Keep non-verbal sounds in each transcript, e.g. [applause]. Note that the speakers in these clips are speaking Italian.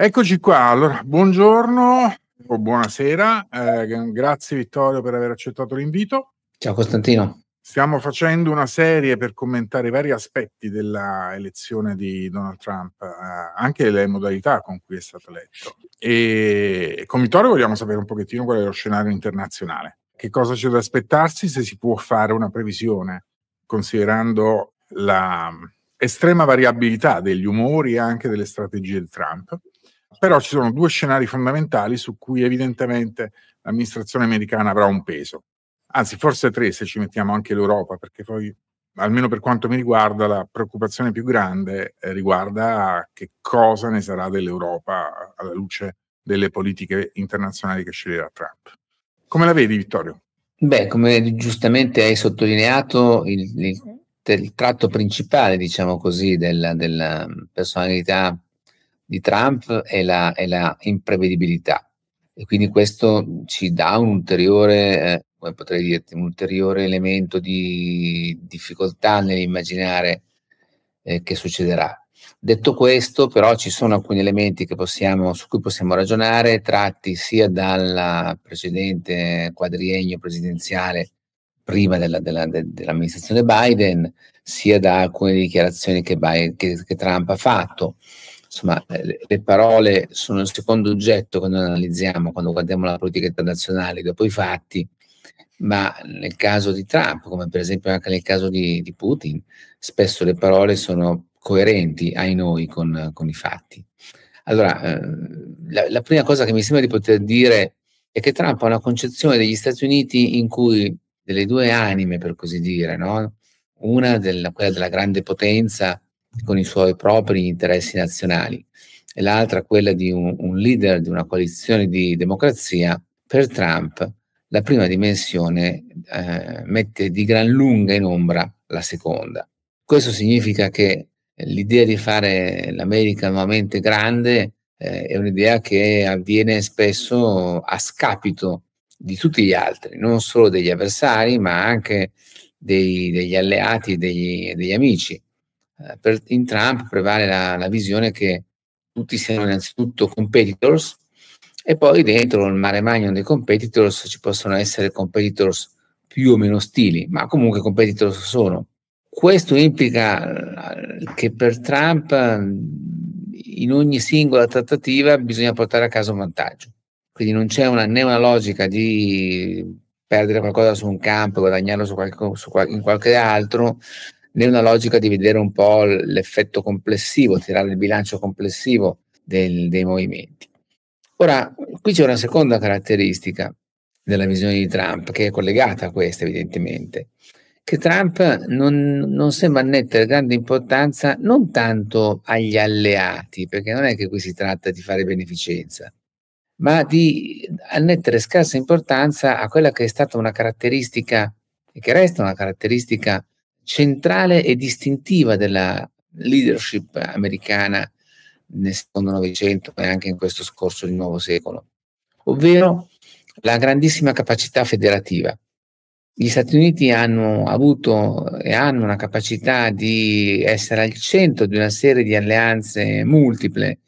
Eccoci qua, allora, buongiorno o buonasera, eh, grazie Vittorio per aver accettato l'invito. Ciao Costantino. Stiamo facendo una serie per commentare i vari aspetti della elezione di Donald Trump, eh, anche le modalità con cui è stato eletto. E con Vittorio vogliamo sapere un pochettino qual è lo scenario internazionale. Che cosa c'è da aspettarsi se si può fare una previsione, considerando la mm, estrema variabilità degli umori e anche delle strategie di Trump però ci sono due scenari fondamentali su cui evidentemente l'amministrazione americana avrà un peso. Anzi, forse tre se ci mettiamo anche l'Europa, perché poi, almeno per quanto mi riguarda, la preoccupazione più grande eh, riguarda che cosa ne sarà dell'Europa alla luce delle politiche internazionali che sceglierà Trump. Come la vedi, Vittorio? Beh, come giustamente hai sottolineato, il, il, il tratto principale, diciamo così, della, della personalità di Trump è la, è la imprevedibilità e quindi questo ci dà un ulteriore, eh, come potrei dirti, un ulteriore elemento di difficoltà nell'immaginare eh, che succederà. Detto questo, però, ci sono alcuni elementi possiamo, su cui possiamo ragionare, tratti sia dal precedente quadriennio presidenziale prima della, della, dell'amministrazione Biden, sia da alcune dichiarazioni che, Biden, che, che Trump ha fatto insomma, eh, le parole sono il secondo oggetto che noi analizziamo quando guardiamo la politica internazionale dopo i fatti, ma nel caso di Trump, come per esempio anche nel caso di, di Putin, spesso le parole sono coerenti ai noi con, con i fatti. Allora, eh, la, la, prima cosa che mi sembra di poter dire è che Trump ha una concezione degli Stati Uniti in cui delle due anime, per così dire, no? una della, quella della grande potenza con i suoi propri interessi nazionali e l'altra quella di un, un leader di una coalizione di democrazia, per Trump la prima dimensione eh, mette di gran lunga in ombra la seconda. Questo significa che l'idea di fare l'America nuovamente grande eh, è un'idea che avviene spesso a scapito di tutti gli altri, non solo degli avversari, ma anche dei, degli alleati, degli, degli amici. Eh, per, in Trump prevale la, la visione che tutti siano innanzitutto competitors e poi dentro il mare magno dei competitors ci possono essere competitors più o meno ostili, ma comunque competitors sono. Questo implica eh, che per Trump mm, in ogni singola trattativa bisogna portare a casa un vantaggio. Quindi non c'è una, né una logica di perdere qualcosa su un campo, guadagnarlo su qualche, su qualche, in qualche altro, né una logica di vedere un po' l'effetto complessivo, tirare il bilancio complessivo del, dei movimenti. Ora, qui c'è una seconda caratteristica della visione di Trump, che è collegata a questa evidentemente, che Trump non, non sembra annettere grande importanza non tanto agli alleati, perché non è che qui si tratta di fare beneficenza, ma di annettere scarsa importanza a quella che è stata una caratteristica e che resta una caratteristica centrale e distintiva della leadership americana nel secondo Novecento e anche in questo scorso di nuovo secolo, ovvero la grandissima capacità federativa. Gli Stati Uniti hanno avuto e hanno una capacità di essere al centro di una serie di alleanze multiple,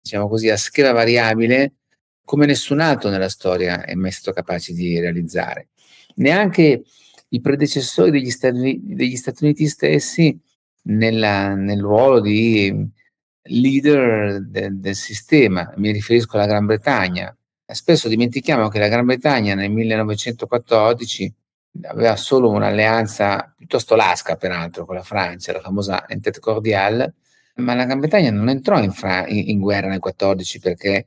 diciamo così, a scheda variabile, come nessun altro nella storia è mai stato capace di realizzare. Neanche i predecessori degli Stati, degli Stati Uniti stessi nella, nel ruolo di leader de, del sistema, mi riferisco alla Gran Bretagna. Eh, spesso dimentichiamo che la Gran Bretagna nel 1914 aveva solo un'alleanza piuttosto lasca, peraltro, con la Francia, la famosa Entente Cordiale, ma la Gran Bretagna non entrò in, Fra- in guerra nel 14 perché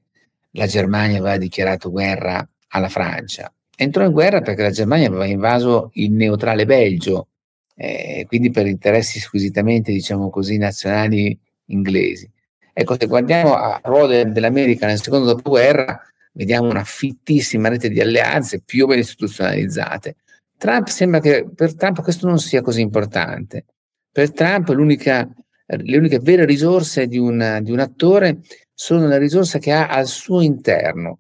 la Germania aveva dichiarato guerra alla Francia entrò in guerra certo. perché la Germania aveva invaso il neutrale Belgio, eh, quindi per interessi squisitamente, diciamo così, nazionali inglesi. Ecco, se guardiamo a ruolo dell'America nel secondo dopoguerra, vediamo una fittissima rete di alleanze più o meno istituzionalizzate. Trump sembra che per Trump questo non sia così importante. Per Trump l'unica, le uniche vere risorse di, una, di un attore sono le risorse che ha al suo interno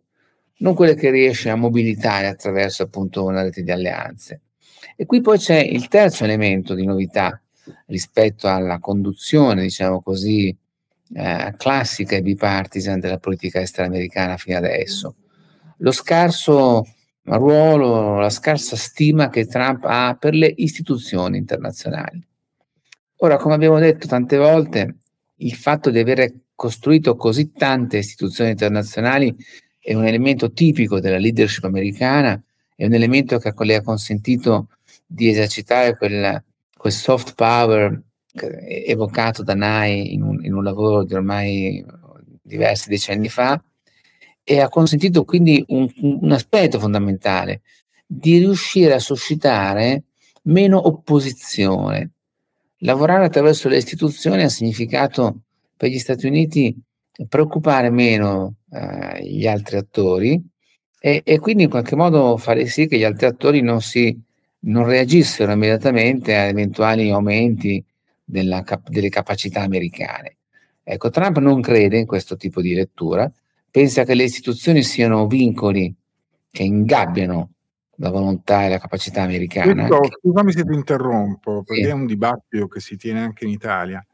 non quelle che riesce a mobilitare attraverso appunto una rete di alleanze. E qui poi c'è il terzo elemento di novità rispetto alla conduzione, diciamo così, eh, classica e bipartisan della politica estera americana fino adesso. Lo scarso ruolo, la scarsa stima che Trump ha per le istituzioni internazionali. Ora, come abbiamo detto tante volte, il fatto di avere costruito così tante istituzioni internazionali è un elemento tipico della leadership americana, è un elemento che le ha consentito di esercitare quella, quel soft power evocato da Nai in un, in un lavoro di ormai diversi decenni fa e ha consentito quindi un, un aspetto fondamentale di riuscire a suscitare meno opposizione. Lavorare attraverso le istituzioni ha significato per gli Stati Uniti preoccupare meno eh, gli altri attori e, e, quindi in qualche modo fare sì che gli altri attori non, si, non reagissero immediatamente a eventuali aumenti della, delle capacità americane. Ecco, Trump non crede in questo tipo di lettura, pensa che le istituzioni siano vincoli che ingabbiano la volontà e la capacità americana. Io, scusami se ti interrompo, perché sì. è un dibattito che si tiene anche in Italia,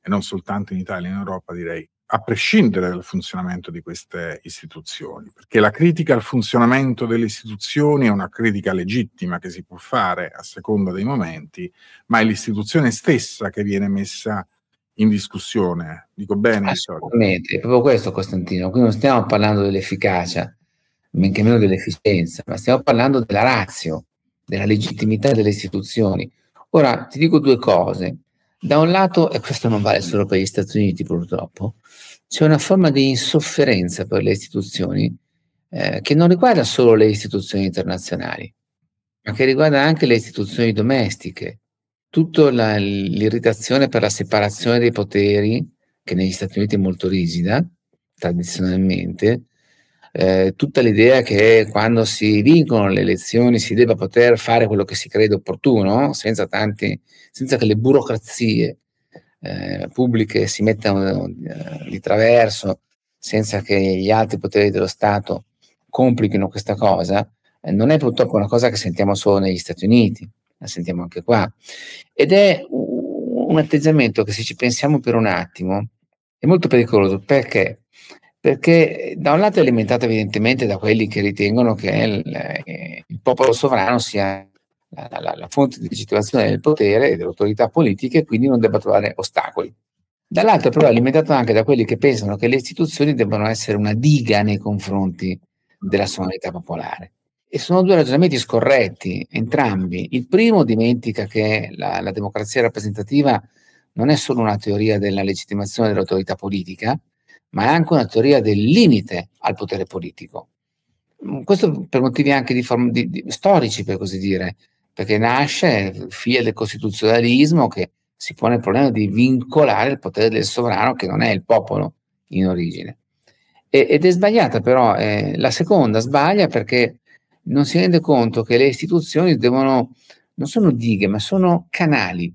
e non soltanto in Italia, in Europa direi a prescindere dal funzionamento di queste istituzioni, perché la critica al funzionamento delle istituzioni è una critica legittima che si può fare a seconda dei momenti, ma è l'istituzione stessa che viene messa in discussione. Dico bene? Assolutamente, è proprio questo Costantino, qui non stiamo parlando dell'efficacia, men che meno dell'efficienza, ma stiamo parlando della razio, della legittimità delle istituzioni. Ora ti dico due cose. Da un lato, e questo non vale solo per gli Stati Uniti purtroppo, c'è una forma di insofferenza per le istituzioni eh, che non riguarda solo le istituzioni internazionali, ma che riguarda anche le istituzioni domestiche. Tutta l'irritazione per la separazione dei poteri, che negli Stati Uniti è molto rigida, tradizionalmente, eh, tutta l'idea che quando si vincono le elezioni si debba poter fare quello che si crede opportuno, senza, tanti, senza che le burocrazie eh, pubbliche si mettano eh, di traverso senza che gli altri poteri dello Stato complichino questa cosa, eh, non è purtroppo una cosa che sentiamo solo negli Stati Uniti, la sentiamo anche qua. Ed è un atteggiamento che se ci pensiamo per un attimo è molto pericoloso perché? Perché eh, da un lato è alimentata evidentemente da quelli che ritengono che il, eh, il popolo sovrano sia la, la, la fonte di legittimazione del potere e dell'autorità politica e quindi non debba trovare ostacoli. Dall'altro però è alimentato anche da quelli che pensano che le istituzioni debbano essere una diga nei confronti della sovranità popolare. E sono due ragionamenti scorretti, entrambi. Il primo dimentica che la, la democrazia rappresentativa non è solo una teoria della legittimazione dell'autorità politica, ma è anche una teoria del limite al potere politico. Questo per motivi anche di form- di, di, storici, per così dire perché nasce figlia del costituzionalismo che si pone il problema di vincolare il potere del sovrano che non è il popolo in origine. E, ed è sbagliata però, eh, la seconda sbaglia perché non si rende conto che le istituzioni devono, non sono dighe, ma sono canali,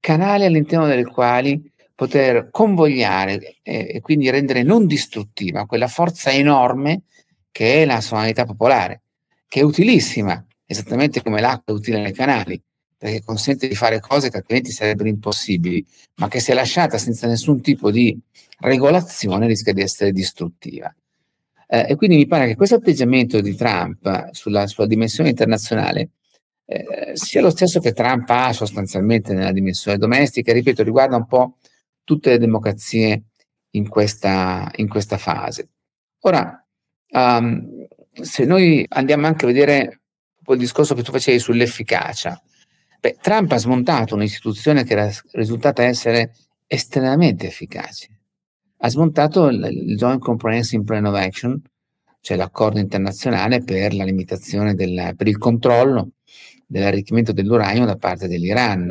canali all'interno delle quali poter convogliare eh, e quindi rendere non distruttiva quella forza enorme che è la sovranità popolare, che è utilissima esattamente come l'acqua è utile nei canali, perché consente di fare cose che altrimenti sarebbero impossibili, ma che se lasciata senza nessun tipo di regolazione rischia di essere distruttiva. Eh, e quindi mi pare che questo atteggiamento di Trump sulla sua dimensione internazionale eh, sia lo stesso che Trump ha sostanzialmente nella dimensione domestica, ripeto, riguarda un po' tutte le democrazie in questa, in questa fase. Ora, um, se noi andiamo anche a vedere il discorso che tu facevi sull'efficacia. Beh, Trump ha smontato un'istituzione che era risultata essere estremamente efficace. Ha smontato il Joint Comprehensive Plan of Action, cioè l'accordo internazionale per la limitazione del, per il controllo dell'arricchimento dell'uranio da parte dell'Iran.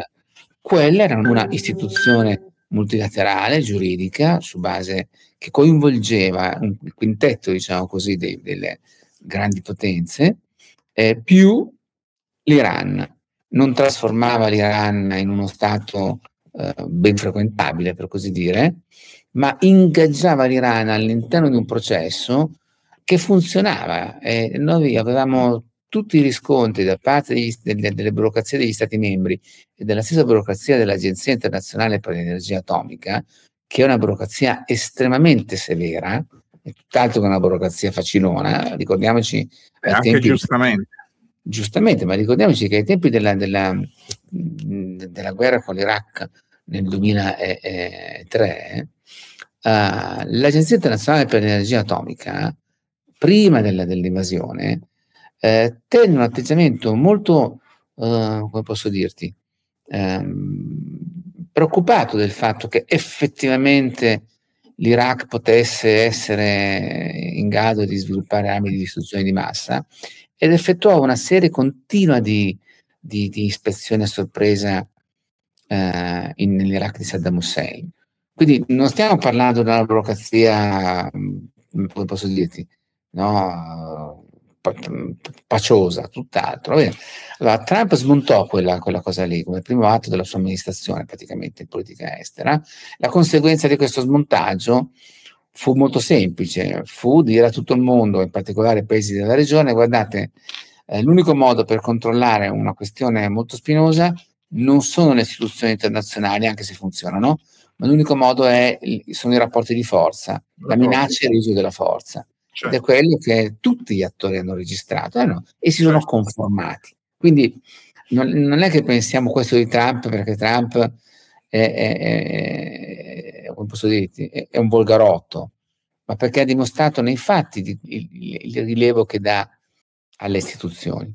Quella era un'istituzione multilaterale, giuridica, su base che coinvolgeva un quintetto, diciamo così, dei, delle grandi potenze, eh, più l'Iran. Non trasformava l'Iran in uno Stato eh, ben frequentabile, per così dire, ma ingaggiava l'Iran all'interno di un processo che funzionava. Eh, noi avevamo tutti i riscontri da parte degli, delle, delle burocrazie degli Stati membri e della stessa burocrazia dell'Agenzia internazionale per l'energia atomica, che è una burocrazia estremamente severa, è tutt'altro che una burocrazia facinona, eh. ricordiamoci... Beh, anche tempi, giustamente. Giustamente, ma ricordiamoci che ai tempi della, della, della guerra con l'Iraq nel 2003, Uh, eh, l'Agenzia internazionale per l'energia atomica, prima della, dell'invasione, eh, tenne un atteggiamento molto, uh, come posso dirti, ehm, preoccupato del fatto che effettivamente l'Iraq potesse essere in grado di sviluppare armi di distruzione di massa ed effettuò una serie continua di, di, di ispezioni a sorpresa eh, in, nell'Iraq di Saddam Hussein. Quindi non stiamo parlando di una burocrazia, mm, come posso dirti, no? paciosa, tutt'altro. Allora, Trump smontò quella, quella, cosa lì come primo atto della sua amministrazione praticamente in politica estera. La conseguenza di questo smontaggio fu molto semplice, fu dire a tutto il mondo, in particolare ai paesi della regione, guardate, eh, l'unico modo per controllare una questione molto spinosa non sono le istituzioni internazionali, anche se funzionano, ma l'unico modo è, sono i rapporti di forza, la minaccia e l'uso della forza certo. è quello che tutti gli attori hanno registrato eh no? e si sono certo. conformati. Quindi non, non, è che pensiamo questo di Trump perché Trump è, è, è, dirti, è un volgarotto, ma perché ha dimostrato nei fatti di, il, il, rilievo che dà alle istituzioni.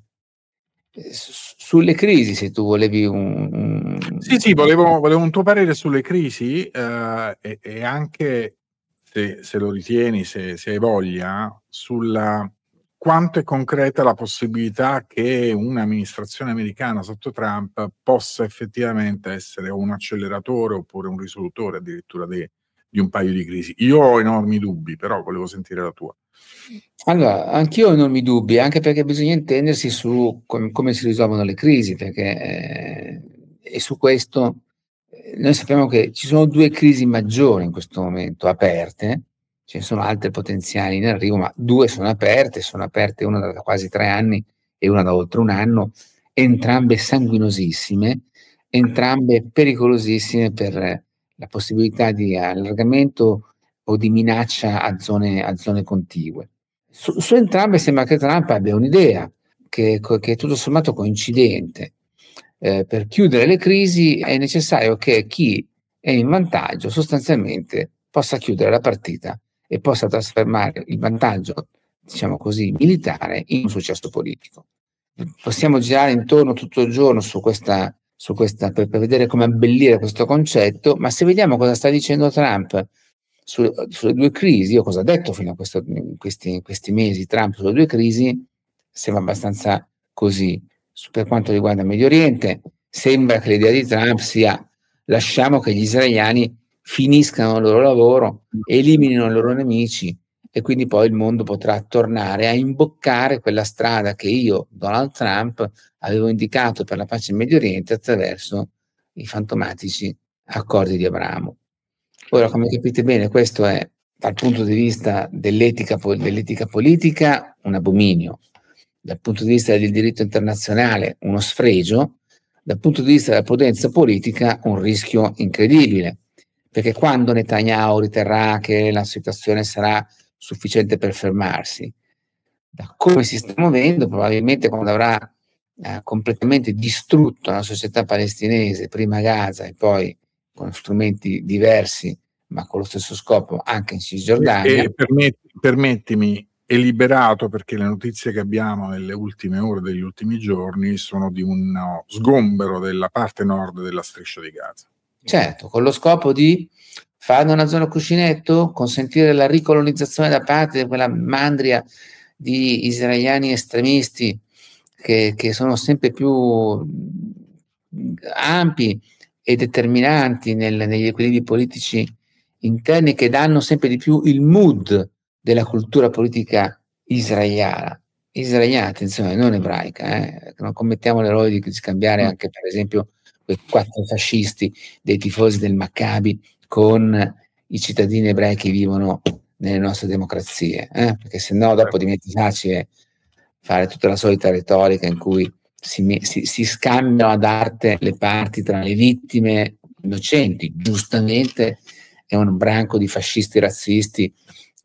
Eh, sulle crisi, se tu volevi un... un sì, sì, volevo, volevo, un tuo parere sulle crisi eh, e, e, anche se, se lo ritieni, se, se hai voglia, sulla quanto è concreta la possibilità che un'amministrazione americana sotto Trump possa effettivamente essere un acceleratore oppure un risolutore addirittura di, di un paio di crisi. Io ho enormi dubbi, però volevo sentire la tua. Allora, anch'io ho enormi dubbi, anche perché bisogna intendersi su com- come si risolvono le crisi, perché eh, e su questo noi sappiamo che ci sono due crisi maggiori in questo momento aperte, ce ne sono altre potenziali in arrivo, ma due sono aperte, sono aperte una da quasi tre anni e una da oltre un anno, entrambe sanguinosissime, entrambe pericolosissime per eh, la possibilità di allargamento o di minaccia a zone, a zone contigue. Su, su, entrambe sembra che Trump abbia un'idea che, che è tutto sommato coincidente, eh, per chiudere le crisi è necessario che chi è in vantaggio sostanzialmente possa chiudere la partita e possa trasformare il vantaggio, diciamo così, militare in un successo politico. Possiamo girare intorno tutto il giorno su questa, su questa per, per, vedere come abbellire questo concetto, ma se vediamo cosa sta dicendo Trump su, sulle due crisi, o cosa ha detto fino a questo, in, questi, in questi mesi Trump sulle due crisi, sembra abbastanza così per quanto riguarda il Medio Oriente, sembra che l'idea di Trump sia lasciamo che gli israeliani finiscano il loro lavoro, eliminino i loro nemici e quindi poi il mondo potrà tornare a imboccare quella strada che io, Donald Trump, avevo indicato per la pace in Medio Oriente attraverso i fantomatici accordi di Abramo. Ora, come capite bene, questo è dal punto di vista dell'etica, dell'etica politica un abominio, dal punto di vista del diritto internazionale uno sfregio, dal punto di vista della prudenza politica un rischio incredibile, perché quando Netanyahu riterrà che la situazione sarà sufficiente per fermarsi, da come si sta muovendo, probabilmente quando avrà eh, completamente distrutto la società palestinese, prima Gaza e poi con strumenti diversi, ma con lo stesso scopo anche in Cisgiordania. E, permetti, permettimi, è liberato perché le notizie che abbiamo nelle ultime ore degli ultimi giorni sono di uno sgombero della parte nord della striscia di Gaza. Certo, con lo scopo di fare una zona cuscinetto, consentire la ricolonizzazione da parte di quella mandria di israeliani estremisti che, che sono sempre più ampi e determinanti nel, negli equilibri politici interni che danno sempre di più il mood della cultura politica israeliana, israeliana attenzione, non mm. ebraica, eh? non commettiamo l'errore di scambiare mm. anche per esempio quei quattro fascisti dei tifosi del Maccabi con i cittadini ebrei che vivono nelle nostre democrazie, eh? perché se no dopo certo. diventa facile eh, fare tutta la solita retorica in cui si, si, si scambiano ad arte le parti tra le vittime innocenti, giustamente è un branco di fascisti razzisti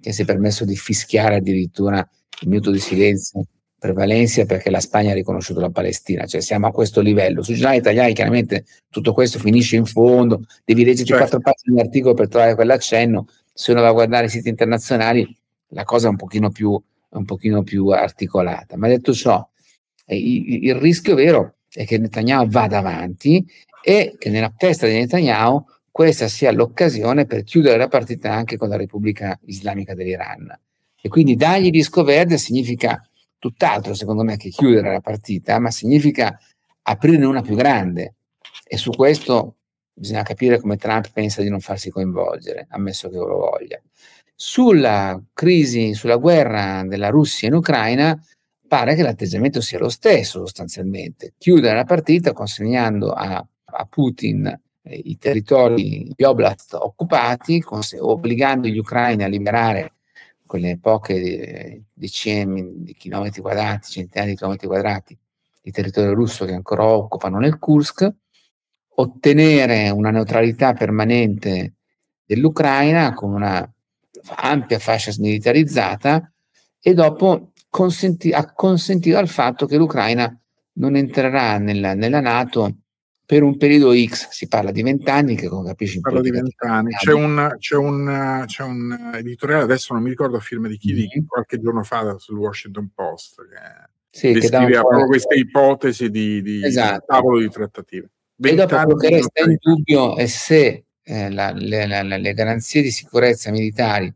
che si è permesso di fischiare addirittura il minuto di silenzio per Valencia perché la Spagna ha riconosciuto la Palestina, cioè siamo a questo livello. Sui giornali italiani chiaramente tutto questo finisce in fondo, devi leggerti certo. quattro pagine di articolo per trovare quell'accenno, se uno va a guardare i siti internazionali la cosa è un pochino più, un pochino più articolata. Ma detto ciò, eh, il, il rischio vero è che Netanyahu vada avanti e che nella testa di Netanyahu questa sia l'occasione per chiudere la partita anche con la Repubblica Islamica dell'Iran. E quindi dargli disco verde significa tutt'altro, secondo me, che chiudere la partita, ma significa aprirne una più grande. E su questo bisogna capire come Trump pensa di non farsi coinvolgere, ammesso che lo voglia. Sulla crisi, sulla guerra della Russia in Ucraina, pare che l'atteggiamento sia lo stesso sostanzialmente, chiudere la partita consegnando a, a Putin eh, i territori, gli oblast occupati, con, obbligando gli ucraini a liberare quelle poche eh, decine di chilometri quadrati, centinaia di chilometri quadrati di territorio russo che ancora occupano nel Kursk, ottenere una neutralità permanente dell'Ucraina con una ampia fascia smilitarizzata e dopo consenti- acconsentire al fatto che l'Ucraina non entrerà nella, nella Nato per un periodo X, si parla di vent'anni, che come capisci... Parlo di vent'anni, c'è un, c'è, c'è un editoriale, adesso non mi ricordo a firma di chi, mm-hmm. di mhm. qualche giorno fa sul Washington Post, che sì, descrive che proprio queste ipotesi di, di, esatto. di tavolo di trattative. E dopo che resta in dubbio è se eh, la, le, la, le garanzie di sicurezza militari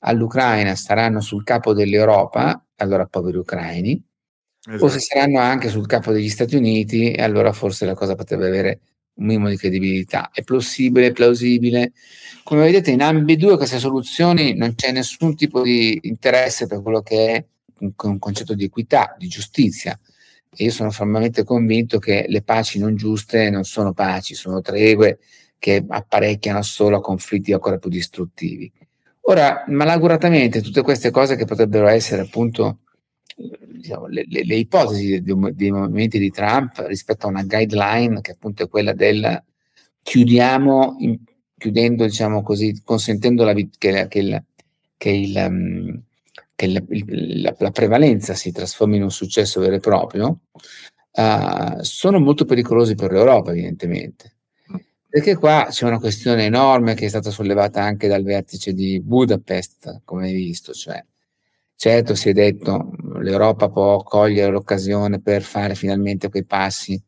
all'Ucraina staranno sul capo dell'Europa, allora poveri ucraini, Esatto. O se saranno anche sul capo degli Stati Uniti, e allora forse la cosa potrebbe avere un minimo di credibilità. È plausibile, plausibile. Come vedete, in ambedue queste soluzioni non c'è nessun tipo di interesse per quello che è un, un concetto di equità, di giustizia. E io sono fermamente convinto che le paci non giuste non sono paci, sono tregue che apparecchiano solo a conflitti ancora più distruttivi. Ora, malaguratamente, tutte queste cose che potrebbero essere appunto diciamo, le, le, le, ipotesi dei movimenti di Trump rispetto a una guideline che appunto è quella del chiudiamo, in, chiudendo, diciamo così, consentendo la, che, la, che, la, che, il, che mm, la, prevalenza si trasformi in un successo vero e proprio, uh, sono molto pericolosi per l'Europa, evidentemente. Perché qua c'è una questione enorme che è stata sollevata anche dal vertice di Budapest, come hai visto, cioè certo si è detto l'Europa può cogliere l'occasione per fare finalmente quei passi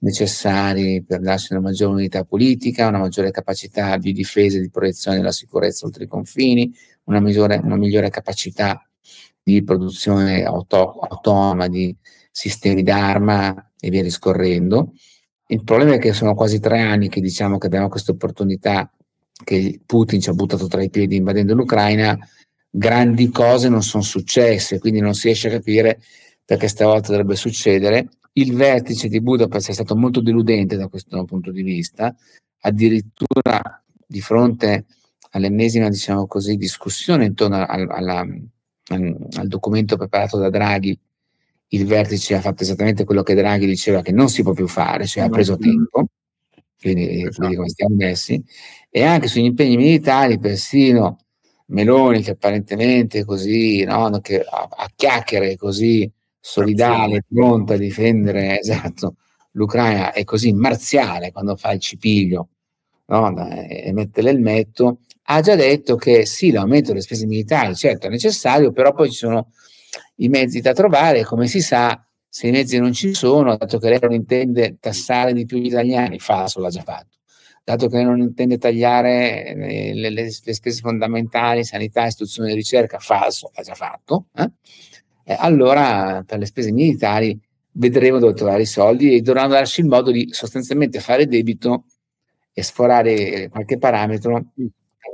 necessari per darsi una maggiore unità politica, una maggiore capacità di difesa e di proiezione della sicurezza oltre i confini, una migliore, una migliore capacità di produzione auto, autonoma di sistemi d'arma e via discorrendo. Il problema è che sono quasi tre anni che diciamo che abbiamo questa opportunità che Putin ci ha buttato tra i piedi invadendo l'Ucraina grandi cose non sono successe, quindi non si riesce a capire perché stavolta dovrebbe succedere. Il vertice di Budapest è stato molto deludente da questo punto di vista, addirittura di fronte all'ennesima diciamo così, discussione intorno al, alla, al documento preparato da Draghi, il vertice ha fatto esattamente quello che Draghi diceva che non si può più fare, cioè ha preso esatto. tempo, quindi esatto. come stiamo messi, e anche sugli impegni militari, persino Meloni che apparentemente così, no? che a, a chiacchiere così solidale, pronta a difendere [laughs] esatto, l'Ucraina, è così marziale quando fa il cipiglio no? Eh, e mette l'elmetto, ha già detto che sì, l'aumento delle spese militari certo è necessario, però poi ci sono i mezzi da trovare, come si sa, se i mezzi non ci sono, dato che lei non intende tassare di più gli italiani, falso l'ha già fatto dato che non intende tagliare eh, le, le, le spese fondamentali, sanità, istruzione e ricerca, falso, l'ha già fatto, eh, eh? allora per le spese militari vedremo dove trovare i soldi e dovranno darci il modo di sostanzialmente fare debito e sforare qualche parametro.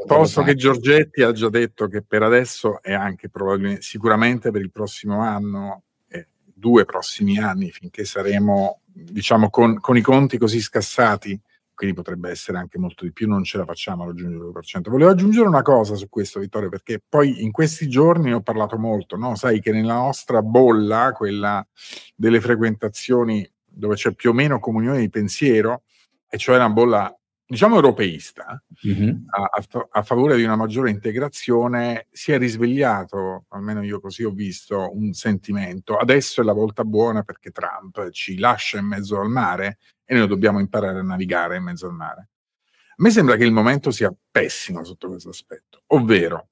Posto che Giorgetti ha già detto che per adesso e anche probabilmente, sicuramente per il prossimo anno, eh, due prossimi anni, finché saremo diciamo con, con i conti così scassati, quindi potrebbe essere anche molto di più, non ce la facciamo a raggiungere 2%. Volevo aggiungere una cosa su questo, Vittorio, perché poi in questi giorni ho parlato molto, no? sai che nella nostra bolla, quella delle frequentazioni dove c'è più o meno comunione di pensiero, e cioè una bolla diciamo europeista, mm-hmm. a, a, favore di una maggiore integrazione, si è risvegliato, almeno io così ho visto, un sentimento. Adesso è la volta buona perché Trump ci lascia in mezzo al mare e noi dobbiamo imparare a navigare in mezzo al mare. A me sembra che il momento sia pessimo sotto questo aspetto, ovvero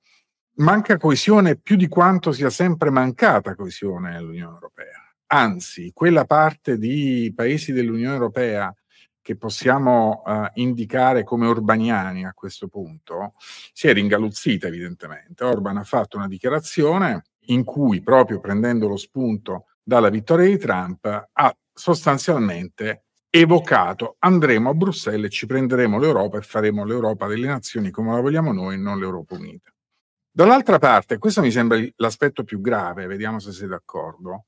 manca coesione più di quanto sia sempre mancata coesione nell'Unione Europea. Anzi, quella parte di paesi dell'Unione Europea che possiamo eh, indicare come urbaniani a questo punto, si è ringaluzzita evidentemente. Orban ha fatto una dichiarazione in cui, proprio prendendo lo spunto dalla vittoria di Trump, ha sostanzialmente evocato andremo a Bruxelles, e ci prenderemo l'Europa e faremo l'Europa delle nazioni come la vogliamo noi, non l'Europa unita. Dall'altra parte, questo mi sembra l'aspetto più grave, vediamo se sei d'accordo,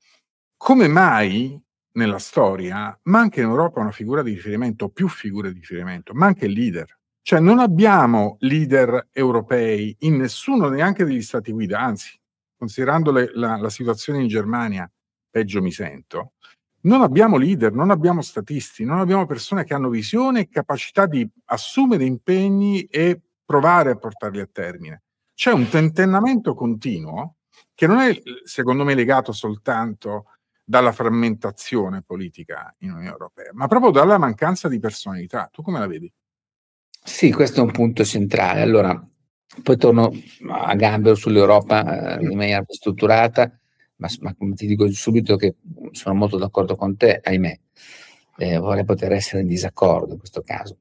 come mai nella storia, ma anche in Europa una figura di riferimento, più figure di riferimento, ma anche leader. Cioè non abbiamo leader europei in nessuno neanche degli stati guida, anzi, considerando le, la, la situazione in Germania, peggio mi sento, non abbiamo leader, non abbiamo statisti, non abbiamo persone che hanno visione e capacità di assumere impegni e provare a portarli a termine. C'è un tentennamento continuo che non è, secondo me, legato soltanto a dalla frammentazione politica in Unione Europea, ma proprio dalla mancanza di personalità. Tu come la vedi? Sì, questo è un punto centrale. Allora, poi torno a gambero sull'Europa eh, mm. in maniera strutturata, ma, ma, ti dico subito che sono molto d'accordo con te, ahimè, eh, vorrei poter essere in disaccordo in questo caso.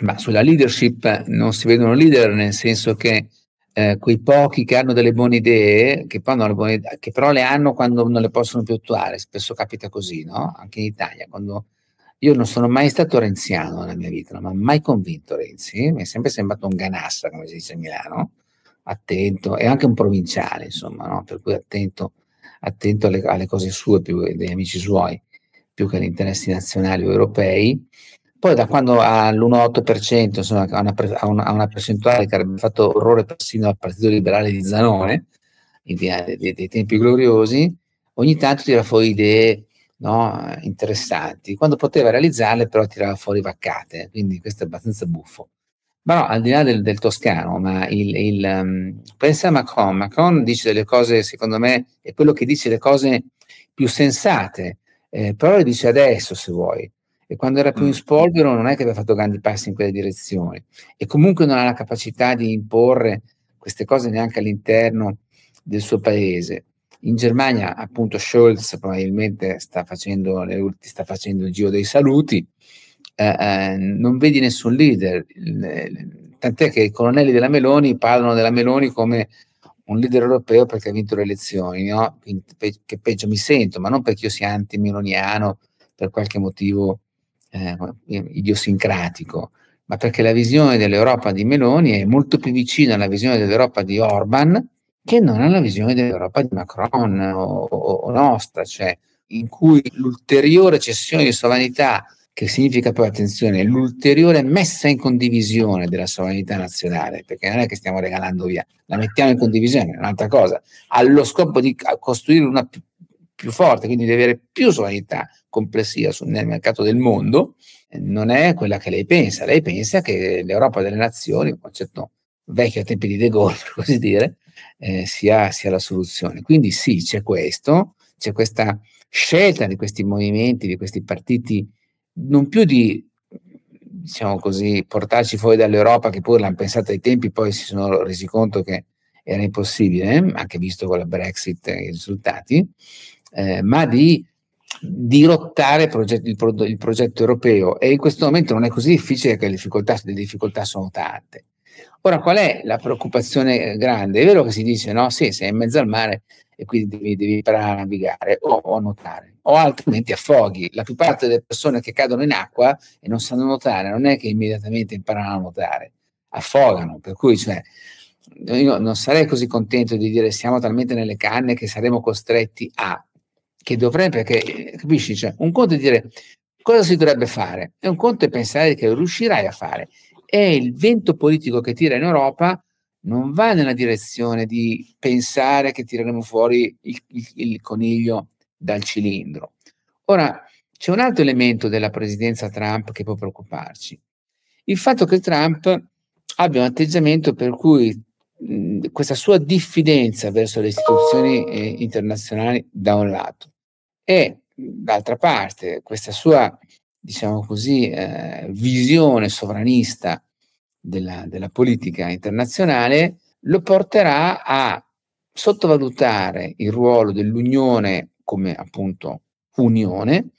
Ma sulla leadership non si vedono leader nel senso che eh, quei pochi che hanno delle buone idee, che, le buone idee, che però le hanno quando non le possono più attuare, spesso capita così, no? Anche in Italia, quando io non sono mai stato renziano nella mia vita, non mi ha mai convinto Renzi, mi è sempre sembrato un ganassa, come si dice a Milano, attento, e anche un provinciale, insomma, no? per cui attento, attento alle, alle, cose sue, più degli amici suoi, più che agli interessi nazionali o europei. Poi da quando ha l'1,8%, insomma, ha una, ha, una, ha una, percentuale che avrebbe fatto orrore persino al Partito Liberale di Zanone, dei, dei tempi gloriosi, ogni tanto tira fuori idee no, interessanti. Quando poteva realizzarle, però tirava fuori vaccate, quindi questo è abbastanza buffo. Ma no, al di là del, del toscano, ma il, il um, pensa a Macron. Macron dice delle cose, secondo me, è quello che dice le cose più sensate, eh, però le dice adesso se vuoi e quando era più in mm. spolvero non è che aveva fatto grandi passi in quella direzione e comunque non ha la capacità di imporre queste cose neanche all'interno del suo paese. In Germania appunto Scholz probabilmente sta facendo, sta facendo il giro dei saluti, eh, eh, non vedi nessun leader, tant'è che i colonnelli della Meloni parlano della Meloni come un leader europeo perché ha vinto le elezioni, no? che peggio mi sento, ma non perché io sia anti-meloniano per qualche motivo eh, eh, idiosincratico, ma perché la visione dell'Europa di Meloni è molto più vicina alla visione dell'Europa di Orban che non alla visione dell'Europa di Macron o, o, o nostra, cioè in cui l'ulteriore cessione di sovranità, che significa poi attenzione, l'ulteriore messa in condivisione della sovranità nazionale, perché non è che stiamo regalando via, la mettiamo in condivisione, è un'altra cosa, allo scopo di costruire una più più forte, quindi di avere più sovranità complessiva sul, nel mercato del mondo, eh, non è quella che lei pensa. Lei pensa che l'Europa delle nazioni, un concetto vecchio a tempi di De Gaulle, [laughs] per così dire, eh, sia, sia la soluzione. Quindi sì, c'è questo, c'è questa scelta di questi movimenti, di questi partiti, non più di diciamo così, portarci fuori dall'Europa, che pure l'hanno pensata ai tempi, poi si sono resi conto che era impossibile, anche visto con la Brexit e eh, i risultati, eh, ma di dirottare progetto, il, pro, il, progetto europeo e in questo momento non è così difficile che le difficoltà, le difficoltà sono tante. Ora, qual è la preoccupazione eh, grande? È vero che si dice, no, sì, sei in mezzo al mare e quindi devi, devi imparare a navigare o, o nuotare, o altrimenti affoghi. La più parte delle persone che cadono in acqua e non sanno nuotare non è che immediatamente imparano a nuotare, affogano, per cui cioè, io non sarei così contento di dire siamo talmente nelle canne che saremo costretti a, che dovrebbe, che, eh, capisci? Cioè, un conto è dire cosa si dovrebbe fare e un conto è pensare che riuscirai a fare. E il vento politico che tira in Europa non va nella direzione di pensare che tireremo fuori il, il, il coniglio dal cilindro. Ora, c'è un altro elemento della presidenza Trump che può preoccuparci. Il fatto che Trump abbia un atteggiamento per cui mh, questa sua diffidenza verso le istituzioni eh, internazionali da un lato e d'altra parte, questa sua, diciamo così, eh, visione sovranista della, della politica internazionale lo porterà a sottovalutare il ruolo dell'Unione come appunto unione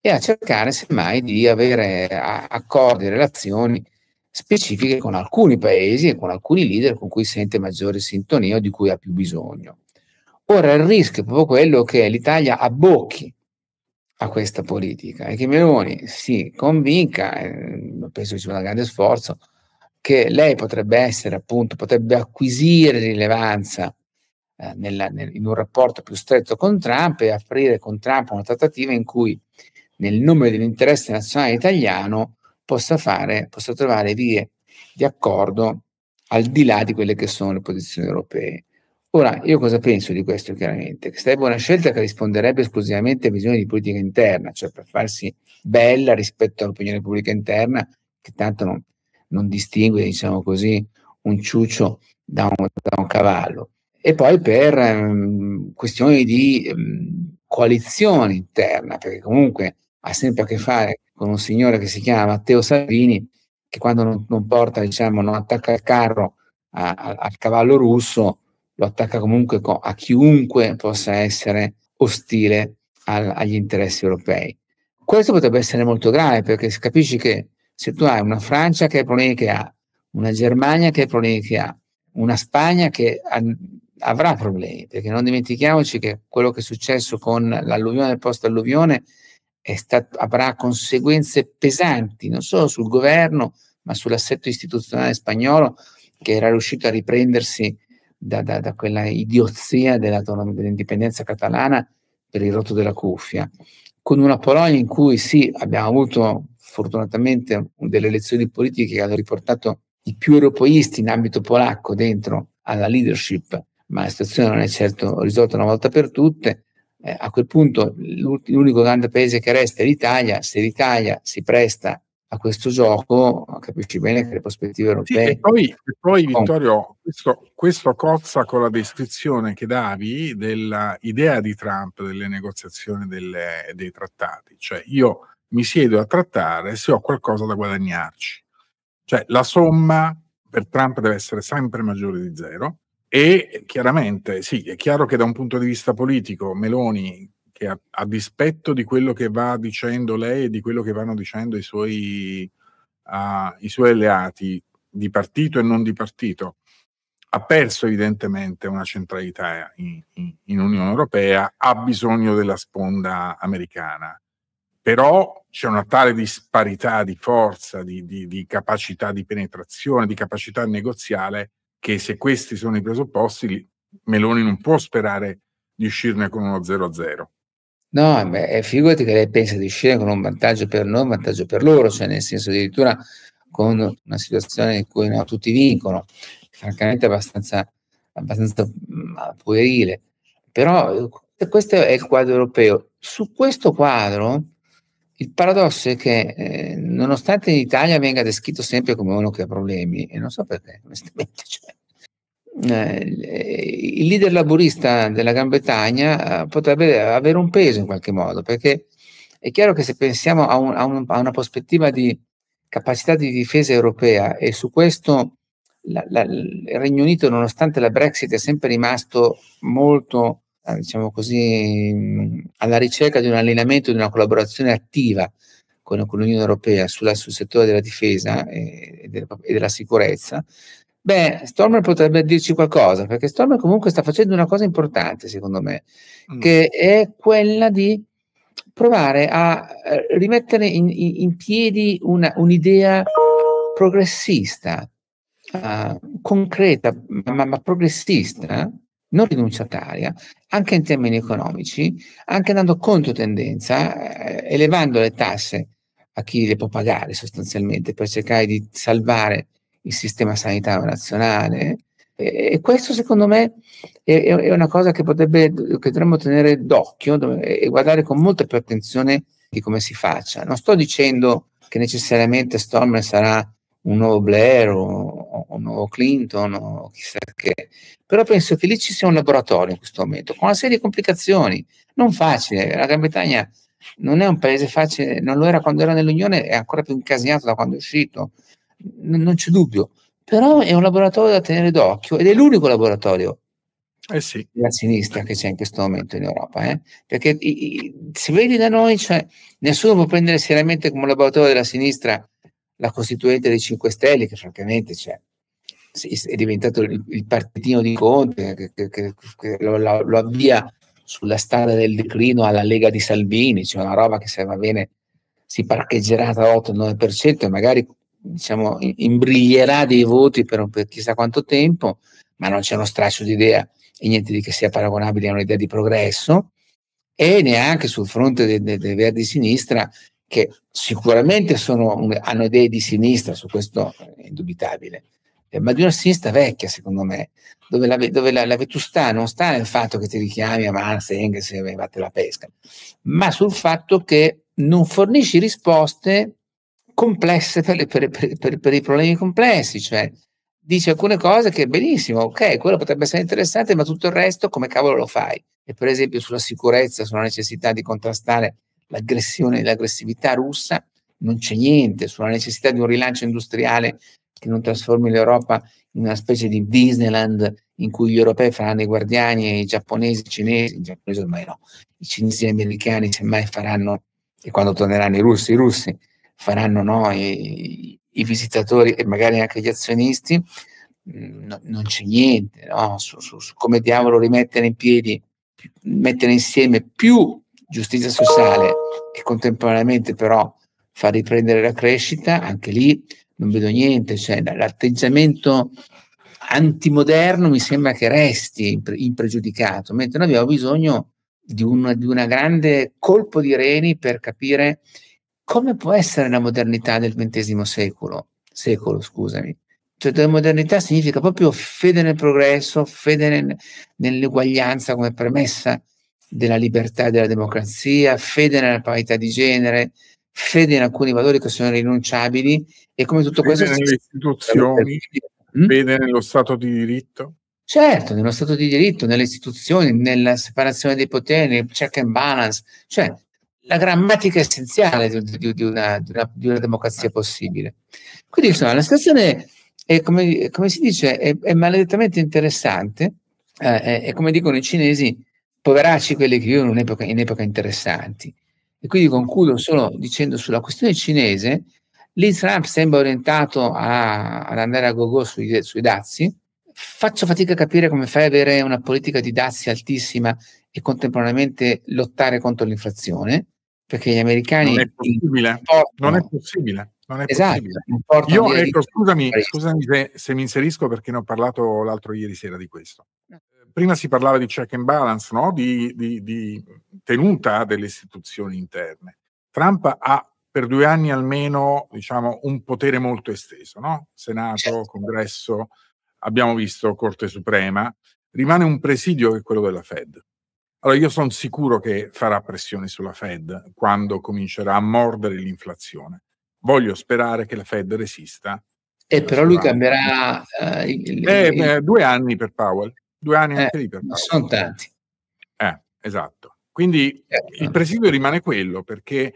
e a cercare semmai di avere accordi e relazioni specifiche con alcuni paesi e con alcuni leader con cui sente maggiore sintonia o di cui ha più bisogno. Ora il rischio è proprio quello che l'Italia abbocchi a questa politica e che Meloni si convinca, eh, penso che ci sia un grande sforzo, che lei potrebbe essere appunto, potrebbe acquisire rilevanza eh, nella, nel, in un rapporto più stretto con Trump e aprire con Trump una trattativa in cui nel nome dell'interesse nazionale italiano possa, fare, possa trovare vie di accordo al di là di quelle che sono le posizioni europee. Ora, io cosa penso di questo chiaramente? Che sarebbe una scelta che risponderebbe esclusivamente a bisogni di politica interna, cioè per farsi bella rispetto all'opinione pubblica interna, che tanto non, non distingue, diciamo così, un ciuccio da un, da un cavallo. E poi per um, questioni di um, coalizione interna, perché comunque ha sempre a che fare con un signore che si chiama Matteo Salvini, che quando non, non porta, diciamo, non attacca il carro a, a, al cavallo russo, lo attacca comunque a chiunque possa essere ostile al, agli interessi europei. Questo potrebbe essere molto grave perché capisci che se tu hai una Francia che ha problemi che ha, una Germania che ha problemi che ha, una Spagna che ha, avrà problemi, perché non dimentichiamoci che quello che è successo con l'alluvione e il post-alluvione stato, avrà conseguenze pesanti, non solo sul governo, ma sull'assetto istituzionale spagnolo che era riuscito a riprendersi da, da, da quella idiozia dell'indipendenza catalana per il rotto della cuffia, con una Polonia in cui sì, abbiamo avuto fortunatamente delle elezioni politiche che hanno riportato i più europeisti in ambito polacco dentro alla leadership, ma la situazione non è certo risolta una volta per tutte. Eh, a quel punto l'unico grande paese che resta è l'Italia, se l'Italia si presta a questo gioco, capisci bene che le prospettive europee. Sì, e poi, e poi Vittorio, questo, questo, cozza con la descrizione che davi dell'idea di Trump delle negoziazioni delle, dei trattati. Cioè, io mi siedo a trattare se ho qualcosa da guadagnarci. Cioè, la somma per Trump deve essere sempre maggiore di zero. E chiaramente, sì, è chiaro che da un punto di vista politico Meloni che a, a, dispetto di quello che va dicendo lei e di quello che vanno dicendo i suoi, uh, i suoi alleati di partito e non di partito, ha perso evidentemente una centralità eh, in, in, in, Unione Europea, ha bisogno della sponda americana. Però c'è una tale disparità di forza, di, di, di, capacità di penetrazione, di capacità negoziale, che se questi sono i presupposti, Meloni non può sperare di uscirne con uno 0-0. No, beh, figurati che lei pensa di uscire con un vantaggio per noi, un vantaggio per loro, cioè nel senso addirittura con una situazione in cui no, tutti vincono, francamente abbastanza, abbastanza mm, puerile. Però eh, questo è il quadro europeo. Su questo quadro il paradosso è che eh, nonostante Italia venga descritto sempre come uno che ha problemi, e non so perché, onestamente, [laughs] cioè, eh, il leader laburista della Gran Bretagna eh, potrebbe avere un peso in qualche modo, perché è chiaro che se pensiamo a, un, a, un, a una prospettiva di capacità di difesa europea e su questo la, la, il Regno Unito, nonostante la Brexit, è sempre rimasto molto, eh, diciamo così, alla ricerca di un allenamento, di una collaborazione attiva con, con l'Unione Europea sulla, sul settore della difesa e, e, della, e della sicurezza, Beh, Stormer potrebbe dirci qualcosa, perché Stormer comunque sta facendo una cosa importante, secondo me, mm. che è quella di provare a eh, rimettere in, in piedi una, un'idea progressista, uh, concreta, ma, ma, progressista, non rinunciataria, anche in termini economici, anche andando contro tendenza, eh, elevando le tasse a chi le può pagare sostanzialmente per cercare di salvare il sistema sanitario nazionale. E, questo secondo me è, è, una cosa che, potrebbe, che dovremmo tenere d'occhio e guardare con molta più attenzione di come si faccia. Non sto dicendo che necessariamente Stormer sarà un nuovo Blair o, un nuovo Clinton o chissà che, però penso che lì ci sia un laboratorio in questo momento con una serie di complicazioni, non facile, la Gran Bretagna non è un paese facile, non lo era quando era nell'Unione, è ancora più incasinato da quando è uscito, n- non c'è dubbio, però è un laboratorio da tenere d'occhio ed è l'unico laboratorio eh sì. della sinistra che c'è in questo momento in Europa, eh? perché i, i, se vedi da noi, cioè, nessuno può prendere seriamente come laboratorio della sinistra la costituente dei 5 Stelle, che francamente cioè, è diventato il, il partitino di Conte, che, che, che, che lo, lo, lo, avvia sulla strada del declino alla Lega di Salvini, cioè una roba che se va bene si parcheggerà tra 8-9% e e magari diciamo, imbriglierà dei voti per, per chissà quanto tempo, ma non c'è uno straccio di idea e niente di che sia paragonabile a un'idea di progresso, e neanche sul fronte dei de, de verdi sinistra, che sicuramente sono, hanno idee di sinistra, su questo è indubitabile, eh, ma di una sinistra vecchia, secondo me, dove la, dove la, la vetustà non sta nel fatto che ti richiami a Marx, Engels e vatte la pesca, ma sul fatto che non fornisci risposte complesse per, le, per, per, per, i problemi complessi, cioè dice alcune cose che benissimo, ok, quello potrebbe essere interessante, ma tutto il resto come cavolo lo fai? E per esempio sulla sicurezza, sulla necessità di contrastare l'aggressione e l'aggressività russa, non c'è niente, sulla necessità di un rilancio industriale che non trasformi l'Europa in una specie di Disneyland in cui gli europei faranno i guardiani e i giapponesi, i cinesi, i giapponesi ormai no, i cinesi e gli americani semmai faranno, e quando torneranno i russi, i russi, faranno no, i, i, visitatori e magari anche gli azionisti, mm, no, non c'è niente no? su, su, su, come diavolo rimettere in piedi, mettere insieme più giustizia sociale e contemporaneamente però far riprendere la crescita, anche lì non vedo niente, cioè, l'atteggiamento antimoderno mi sembra che resti impregiudicato, mentre noi abbiamo bisogno di, un, di una grande colpo di reni per capire come può essere la modernità del XX secolo? secolo scusami. Cioè, la modernità significa proprio fede nel progresso, fede nel, nell'uguaglianza come premessa della libertà e della democrazia, fede nella parità di genere, fede in alcuni valori che sono rinunciabili e come tutto fede questo... nelle istituzioni, mm? fede nello Stato di diritto. Certo, nello Stato di diritto, nelle istituzioni, nella separazione dei poteri, nel check and balance, cioè la grammatica essenziale di, di, di, una, una, di, una, democrazia possibile. Quindi insomma la situazione è, come, come si dice, è, è maledettamente interessante eh, è, è, come dicono i cinesi, poveracci quelli che vivono in epoca, in epoca interessanti. E quindi concludo solo dicendo sulla questione cinese, lì Trump sembra orientato a, ad andare a go-go sui, sui dazi, faccio fatica a capire come fai ad avere una politica di dazi altissima e contemporaneamente lottare contro l'inflazione, perché gli americani... Non è possibile, importano. non è possibile. Non è esatto, Io, ecco, scusami, scusami se, se, mi inserisco perché ne ho parlato l'altro ieri sera di questo. Eh, prima si parlava di check and balance, no? di, di, di tenuta delle istituzioni interne. Trump ha per due anni almeno diciamo, un potere molto esteso, no? Senato, certo. Congresso, abbiamo visto Corte Suprema, rimane un presidio che è quello della Fed. Allora, io sono sicuro che farà pressione sulla Fed quando comincerà a mordere l'inflazione. Voglio sperare che la Fed resista. E eh, però lui cambierà... Uh, il, eh, due anni per Powell. Due anni eh, anche lì per Powell. Sono tanti. Eh, esatto. Quindi certo. il presidio rimane quello perché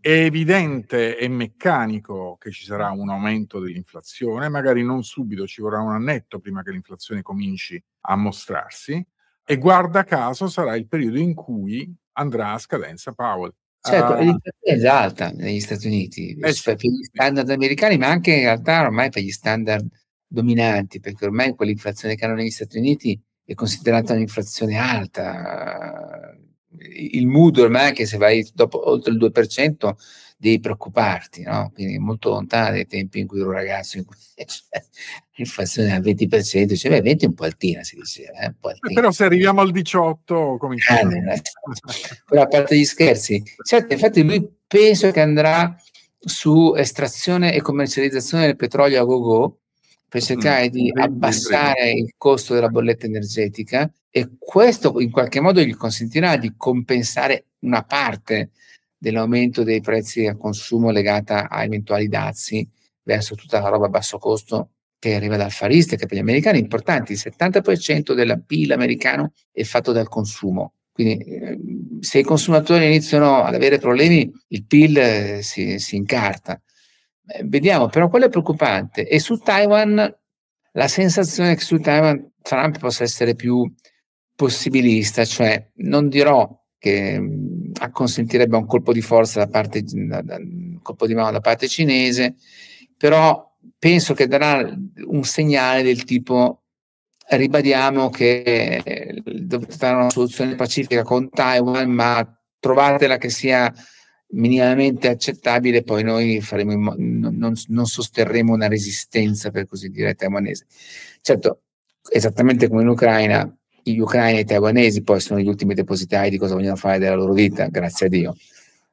è evidente e meccanico che ci sarà un aumento dell'inflazione, magari non subito, ci vorrà un annetto prima che l'inflazione cominci a mostrarsi e guarda caso sarà il periodo in cui andrà a scadenza Powell. Certo, uh, l'inflazione è alta negli Stati Uniti, eh, per gli standard americani, ma anche in realtà ormai per gli standard dominanti, perché ormai quell'inflazione che hanno negli Stati Uniti è considerata un'inflazione alta. Il mood ormai è che se vai dopo, oltre il 2% devi preoccuparti, no? quindi molto lontana dai tempi in cui un ragazzo in cui [laughs] cioè, l'inflazione al 20%, cioè beh, 20 è un po' altina si diceva. Eh, Però se arriviamo al 18 cominciamo. Eh, però a parte gli scherzi, certo, infatti lui penso che andrà su estrazione e commercializzazione del petrolio a go-go per mm-hmm. cercare mm, di abbassare il costo della bolletta energetica e questo in qualche modo gli consentirà di compensare una parte dell'aumento dei prezzi al consumo legata a eventuali dazi verso tutta la roba a basso costo che arriva dal Far East, che per gli americani è importante, il 70% del PIL americano è fatto dal consumo. Quindi ehm, se i consumatori iniziano ad avere problemi, il PIL eh, si, si, incarta. Eh, vediamo, però quello è preoccupante. E su Taiwan, la sensazione è che su Taiwan Trump possa essere più possibilista, cioè non dirò che consentirebbe un colpo di forza da parte, da, da, un colpo di mano da parte cinese, però penso che darà un segnale del tipo ribadiamo che dovete dare una soluzione pacifica con Taiwan, ma trovatela che sia minimamente accettabile, poi noi faremo, non, non, sosterremo una resistenza, per così dire, taiwanese. Certo, esattamente come in Ucraina, gli ucraini e i taiwanesi poi sono gli ultimi depositari di cosa vogliono fare della loro vita, grazie a Dio.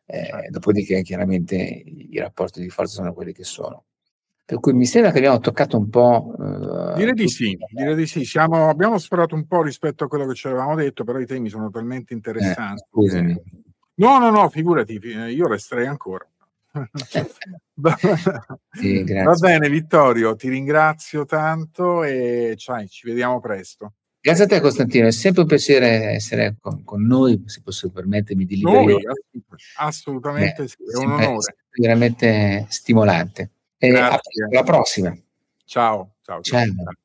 Eh, dopodiché chiaramente i rapporti di forza sono quelli che sono. Per cui mi sembra che abbiamo toccato un po'. Eh, direi di sì, direi di sì. Siamo, abbiamo sforato un po' rispetto a quello che ci avevamo detto, però i temi sono talmente interessanti. Eh, scusami. No, no, no, figurati, eh, io resterei ancora. [laughs] sì, Va bene, Vittorio, ti ringrazio tanto e ciao, ci vediamo presto. Grazie a te Costantino, è sempre un piacere essere con, con noi, se posso permettermi di liberare. Assolutamente Beh, sì, è un onore. È veramente stimolante. E alla prossima. Ciao, ciao. ciao. ciao.